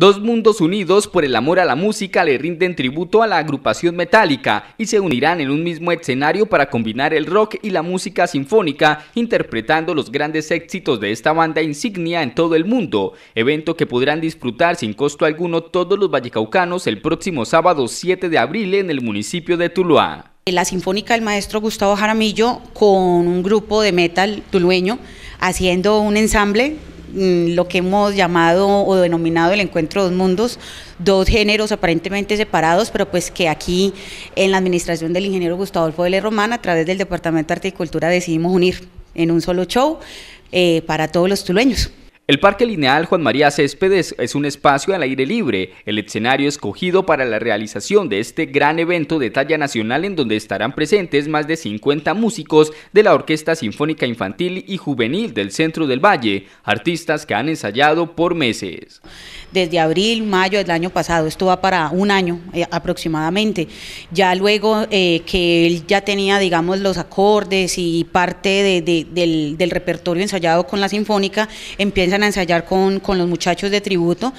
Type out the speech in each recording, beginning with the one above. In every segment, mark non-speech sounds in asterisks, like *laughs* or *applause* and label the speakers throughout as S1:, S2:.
S1: Dos mundos unidos por el amor a la música le rinden tributo a la agrupación metálica y se unirán en un mismo escenario para combinar el rock y la música sinfónica, interpretando los grandes éxitos de esta banda insignia en todo el mundo, evento que podrán disfrutar sin costo alguno todos los vallecaucanos el próximo sábado 7 de abril en el municipio de Tuluá.
S2: La Sinfónica del Maestro Gustavo Jaramillo con un grupo de metal tulueño haciendo un ensamble Mm, lo que hemos llamado o denominado el encuentro de dos mundos, dos géneros aparentemente separados, pero pues que aquí en la administración del ingeniero Gustavo Alfo Román, a través del Departamento de y Arte Cultura, decidimos unir en un solo show eh, para todos los tulueños.
S1: El Parque Lineal Juan María Céspedes es un espacio al aire libre, el escenario escogido para la realización de este gran evento de talla nacional en donde estarán presentes más de 50 músicos de la Orquesta Sinfónica Infantil y Juvenil del Centro del Valle, artistas que han ensayado por meses. Desde
S2: abril, mayo del año pasado, esto va para un año eh, aproximadamente. Ya luego eh, que él ya tenía, digamos, los acordes y parte del, del repertorio ensayado con la Sinfónica, empiezan a ensayar con, con los muchachos de tributo,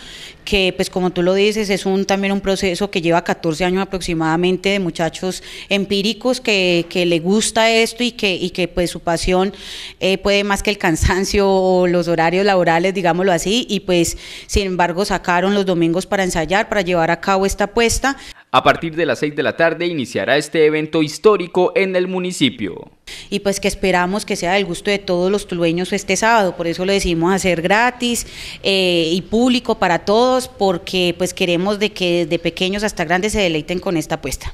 S2: que pues como tú lo dices, es un, también un proceso que lleva 14 años aproximadamente de muchachos empíricos que, que le gusta esto y que, y que pues su pasión eh, puede más que el cansancio *laughs* o los horarios laborales, digámoslo así, y pues sin embargo sacaron los domingos para ensayar, para llevar a cabo esta apuesta.
S1: A partir de las 6 de la tarde iniciará este evento histórico en el municipio
S2: y pues que esperamos que sea del gusto de todos los tulueños este sábado. Por eso lo decidimos hacer gratis eh, y público para todos, porque pues queremos de que desde pequeños hasta grandes se deleiten con esta apuesta.